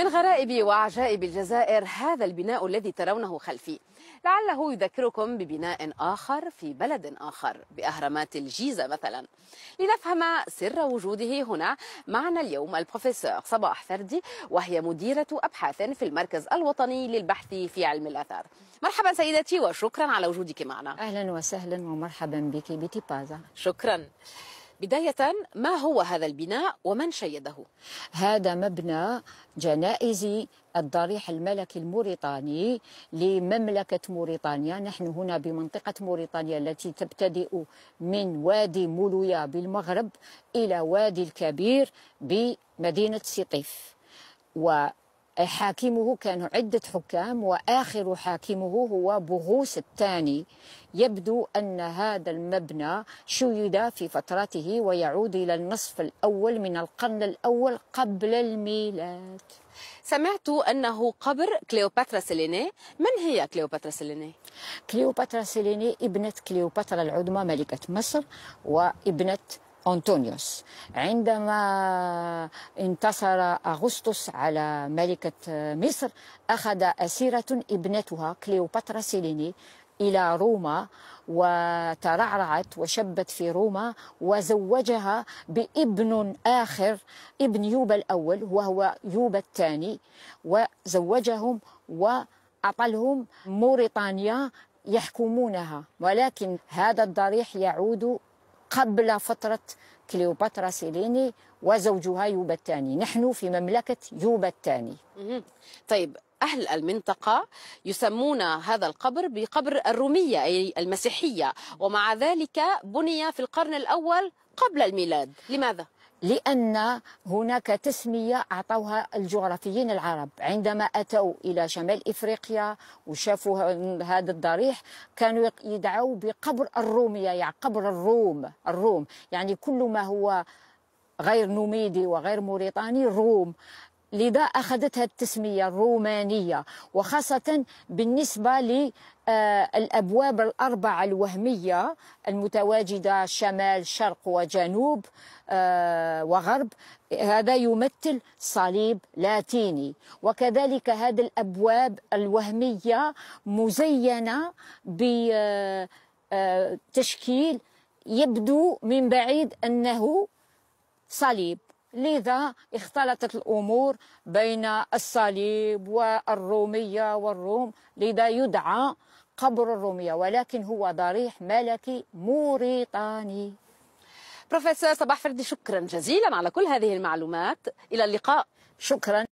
من غرائب وعجائب الجزائر هذا البناء الذي ترونه خلفي لعله يذكركم ببناء آخر في بلد آخر بأهرامات الجيزة مثلا لنفهم سر وجوده هنا معنا اليوم البروفيسور صباح فردي وهي مديرة أبحاث في المركز الوطني للبحث في علم الآثار مرحبا سيدتي وشكرا على وجودك معنا أهلا وسهلا ومرحبا بك بازا شكرا بداية ما هو هذا البناء ومن شيده؟ هذا مبنى جنائزي الضريح الملكي الموريطاني لمملكة موريطانيا نحن هنا بمنطقة موريطانيا التي تبتدئ من وادي مولويا بالمغرب إلى وادي الكبير بمدينة سيطيف و حاكمه كانوا عدة حكام وآخر حاكمه هو بغوث الثاني يبدو أن هذا المبنى شيد في فترته ويعود إلى النصف الأول من القرن الأول قبل الميلاد سمعت أنه قبر كليوباترا سيليني من هي كليوباترا سيليني؟ كليوباترا سيليني ابنة كليوباترا العظمى ملكة مصر وابنة أنطونيوس عندما انتصر أغسطس على ملكة مصر أخذ أسيرة ابنتها كليوباترا سيليني إلى روما وترعرعت وشبت في روما وزوجها بابن آخر ابن يوبا الأول وهو يوبا الثاني وزوجهم وأطلهم موريطانيا يحكمونها ولكن هذا الضريح يعود قبل فترة كليوباترا سيليني وزوجها يوبا الثاني نحن في مملكة يوبا الثاني طيب أهل المنطقة يسمون هذا القبر بقبر الرومية أي المسيحية ومع ذلك بني في القرن الأول قبل الميلاد لماذا؟ لأن هناك تسمية أعطوها الجغرافيين العرب عندما أتوا إلى شمال إفريقيا وشافوا هذا الضريح كانوا يدعوا بقبر الرومية يعني قبر الروم الروم يعني كل ما هو غير نوميدي وغير موريطاني روم لذا أخذتها التسمية الرومانية وخاصة بالنسبة للأبواب آه، الأربعة الوهمية المتواجدة شمال شرق وجنوب آه، وغرب هذا يمثل صليب لاتيني وكذلك هذه الأبواب الوهمية مزينة بتشكيل آه، يبدو من بعيد أنه صليب لذا اختلطت الأمور بين الصليب والرومية والروم لذا يدعى قبر الرومية ولكن هو ضريح ملكي موريطاني بروفيسور صباح فردي شكرا جزيلا على كل هذه المعلومات إلى اللقاء شكرا